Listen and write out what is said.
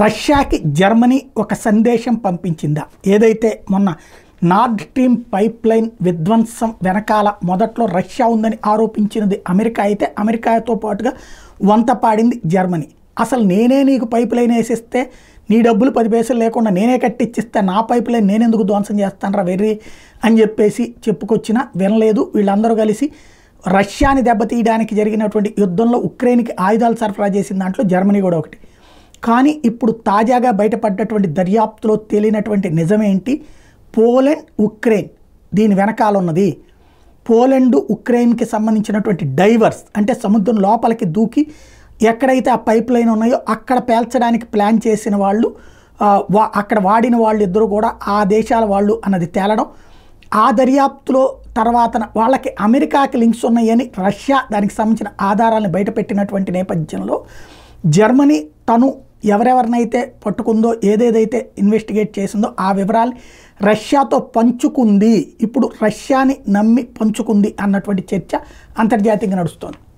రష్యాకి Germany ఒక సందేశం పంపించిందా ఏదైతే మొన్న నార్డ్ స్ట్రీమ్ పైప్ లైన్ విధ్వంసం వెనకాల మొదట్లో రష్యా ఉందని ఆరోపించినది అమెరికా అయితే అమెరికాతో పాటుగా వంత పాడింది జర్మనీ అసలు నేనే నీకు పైప్ లైన్ వేసిస్తే నీ డబ్బులు పది పైసలు లేకుండా నేనే కట్టిచ్చిస్తే నా పైప్ లైన్ నేను ఎందుకు ధ్వంసం చేస్తానరా వెర్రి అని చెప్పేసి చెప్పుకొచ్చినా వినలేదు వీళ్ళందరూ కలిసి రష్యాని దెబ్బతీయడానికి జరిగినటువంటి యుద్ధంలో ఉక్రెయిన్కి ఆయుధాలు సరఫరా చేసిన దాంట్లో జర్మనీ కూడా ఒకటి కానీ ఇప్పుడు తాజాగా బయటపడ్డటువంటి దర్యాప్తులో తేలినటువంటి నిజమేంటి పోలెండ్ ఉక్రెయిన్ దీని వెనకాల ఉన్నది పోలండ్ ఉక్రెయిన్కి సంబంధించినటువంటి డైవర్స్ అంటే సముద్రం లోపలికి దూకి ఎక్కడైతే ఆ పైప్ లైన్ ఉన్నాయో అక్కడ పేల్చడానికి ప్లాన్ చేసిన వాళ్ళు వా అక్కడ వాడిన వాళ్ళు ఇద్దరు కూడా ఆ దేశాల వాళ్ళు అన్నది తేలడం ఆ దర్యాప్తులో తర్వాత వాళ్ళకి అమెరికాకి లింక్స్ ఉన్నాయని రష్యా దానికి సంబంధించిన ఆధారాలను బయటపెట్టినటువంటి నేపథ్యంలో జర్మనీ తను ఎవరెవరినైతే పట్టుకుందో ఏదేదైతే ఇన్వెస్టిగేట్ చేసిందో ఆ వివరాలు రష్యాతో పంచుకుంది ఇప్పుడు రష్యాని నమ్మి పంచుకుంది అన్నటువంటి చర్చ అంతర్జాతీయంగా నడుస్తోంది